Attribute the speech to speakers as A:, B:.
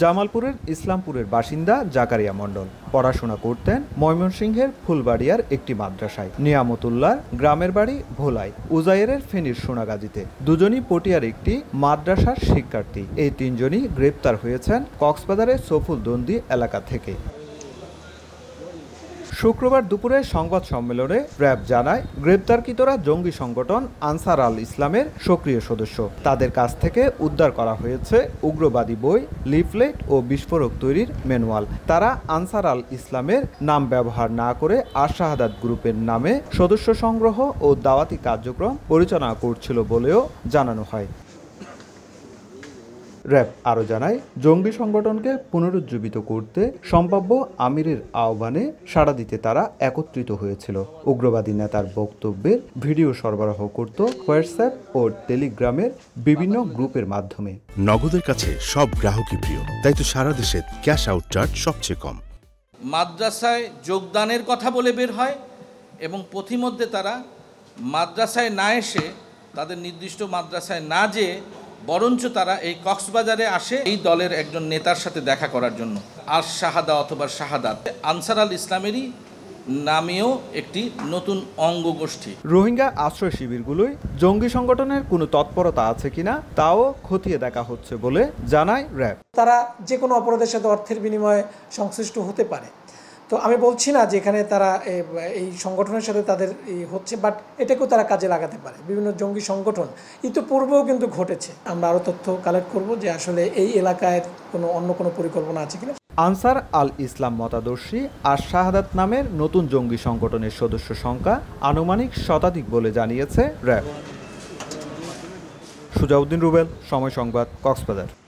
A: জামালপুরের ইসলামপুরের বাসিন্দা জাকারিয়া মণ্ডল পড়াশোনা করতেন ময়মনসিংহের ফুলবাড়িয়ার একটি মাদ্রাসায় নিয়ামতুল্লার গ্রামের বাড়ি ভোলায় উজাইরের ফেনীর সোনাগাজীতে দুজনই পটিয়ার একটি মাদ্রাসার শিক্ষার্থী এই তিনজনই গ্রেপ্তার হয়েছেন কক্সবাজারের সফুল দন্দি এলাকা থেকে শুক্রবার দুপুরে সংবাদ সম্মেলনে র্যাব জানায় গ্রেপ্তারকৃতরা জঙ্গি সংগঠন আনসার আল ইসলামের সক্রিয় সদস্য তাদের কাছ থেকে উদ্ধার করা হয়েছে উগ্রবাদী বই লিফলেট ও বিস্ফোরক তৈরির ম্যানুয়াল তারা আনসার আল ইসলামের নাম ব্যবহার না করে আশাহাদ গ্রুপের নামে সদস্য সংগ্রহ ও দাওয়াতি কার্যক্রম পরিচালনা করছিল বলেও জানানো হয় র্যাব আরও জানায় জঙ্গি সংগঠনকে পুনরুজ্জীবিত করতে সম্ভাব্য আমিরের আহ্বানে সাড়া দিতে তারা একত্রিত হয়েছিল উগ্রবাদী নেতার বক্তব্যের ভিডিও সরবরাহ করত
B: হোয়াটসঅ্যাপ ও টেলিগ্রামের বিভিন্ন গ্রুপের মাধ্যমে নগদের কাছে সব গ্রাহকই প্রিয় তাই তো সারা দেশে ক্যাশ আউট চার্জ সবচেয়ে কম
C: মাদ্রাসায় যোগদানের কথা বলে বের হয় এবং পথিমধ্যে তারা মাদ্রাসায় না এসে তাদের নির্দিষ্ট মাদ্রাসায় না যেয়ে বরঞ্চ তারা এই কক্সবাজারে আসে এই দলের একজন নেতার সাথে দেখা করার জন্য আর শাহাদা অথবা শাহাদাত আনসার আল ইসলামেরই নামেও একটি নতুন অঙ্গ গোষ্ঠী
A: রোহিঙ্গা আশ্রয় শিবিরগুলোয় জঙ্গি সংগঠনের কোনো তৎপরতা আছে কিনা তাও খতিয়ে দেখা হচ্ছে বলে জানায় র্যাব
D: তারা যে কোনো অপরাধের সাথে অর্থের বিনিময়ে সংশ্লিষ্ট হতে পারে তো আমি বলছি না যে এখানে তারা এই সংগঠনের সাথে তাদের হচ্ছে বাট এটাকেও তারা কাজে লাগাতে পারে বিভিন্ন জঙ্গি সংগঠন ইতিপূর্বেও কিন্তু ঘটেছে আমরা আরও তথ্য কালেক্ট করব যে আসলে এই এলাকায় কোনো অন্য কোনো পরিকল্পনা আছে কিনা
A: আনসার আল ইসলাম মতাদর্শী আর শাহাদাত নামের নতুন জঙ্গি সংগঠনের সদস্য সংখ্যা আনুমানিক শতাধিক বলে জানিয়েছে র্যাব সুজাউদ্দিন রুবেল সময় সংবাদ কক্সবাজার